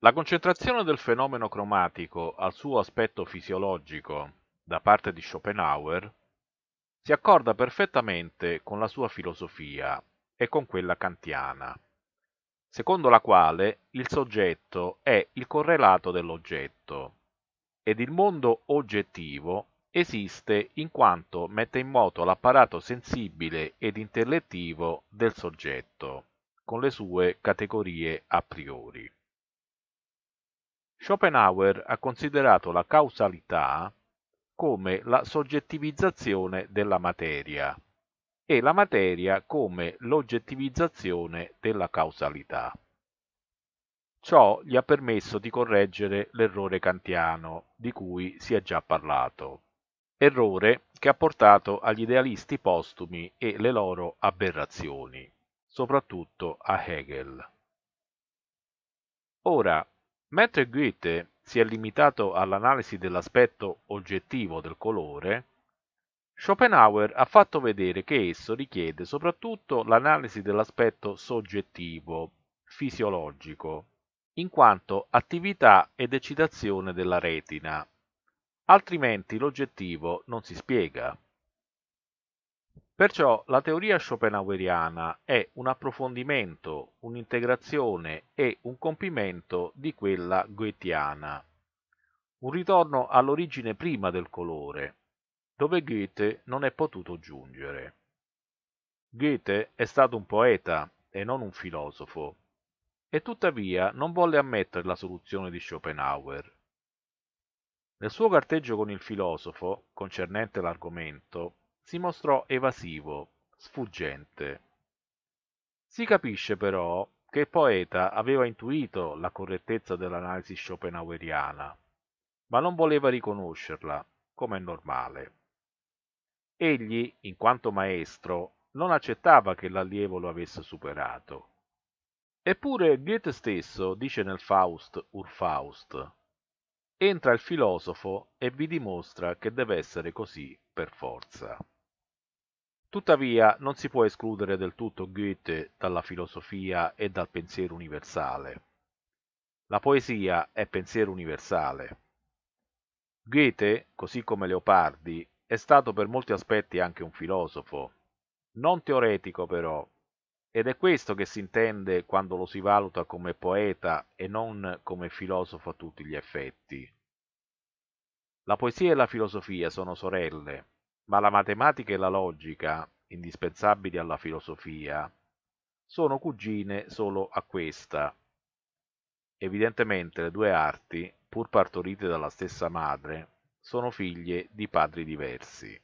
La concentrazione del fenomeno cromatico al suo aspetto fisiologico da parte di Schopenhauer si accorda perfettamente con la sua filosofia e con quella kantiana, secondo la quale il soggetto è il correlato dell'oggetto ed il mondo oggettivo esiste in quanto mette in moto l'apparato sensibile ed intellettivo del soggetto, con le sue categorie a priori. Schopenhauer ha considerato la causalità come la soggettivizzazione della materia e la materia come l'oggettivizzazione della causalità. Ciò gli ha permesso di correggere l'errore kantiano di cui si è già parlato, errore che ha portato agli idealisti postumi e le loro aberrazioni, soprattutto a Hegel. Ora, Mentre Goethe si è limitato all'analisi dell'aspetto oggettivo del colore, Schopenhauer ha fatto vedere che esso richiede soprattutto l'analisi dell'aspetto soggettivo, fisiologico, in quanto attività ed eccitazione della retina, altrimenti l'oggettivo non si spiega. Perciò la teoria schopenhaueriana è un approfondimento, un'integrazione e un compimento di quella goetiana. Un ritorno all'origine prima del colore, dove Goethe non è potuto giungere. Goethe è stato un poeta e non un filosofo, e tuttavia non volle ammettere la soluzione di Schopenhauer. Nel suo carteggio con il filosofo, concernente l'argomento, si mostrò evasivo, sfuggente. Si capisce però che il poeta aveva intuito la correttezza dell'analisi schopenhaueriana, ma non voleva riconoscerla, come è normale. Egli, in quanto maestro, non accettava che l'allievo lo avesse superato. Eppure Goethe stesso dice nel Faust Urfaust, entra il filosofo e vi dimostra che deve essere così per forza. Tuttavia non si può escludere del tutto Goethe dalla filosofia e dal pensiero universale. La poesia è pensiero universale. Goethe, così come Leopardi, è stato per molti aspetti anche un filosofo, non teoretico però, ed è questo che si intende quando lo si valuta come poeta e non come filosofo a tutti gli effetti. La poesia e la filosofia sono sorelle, ma la matematica e la logica, indispensabili alla filosofia, sono cugine solo a questa. Evidentemente le due arti, pur partorite dalla stessa madre, sono figlie di padri diversi.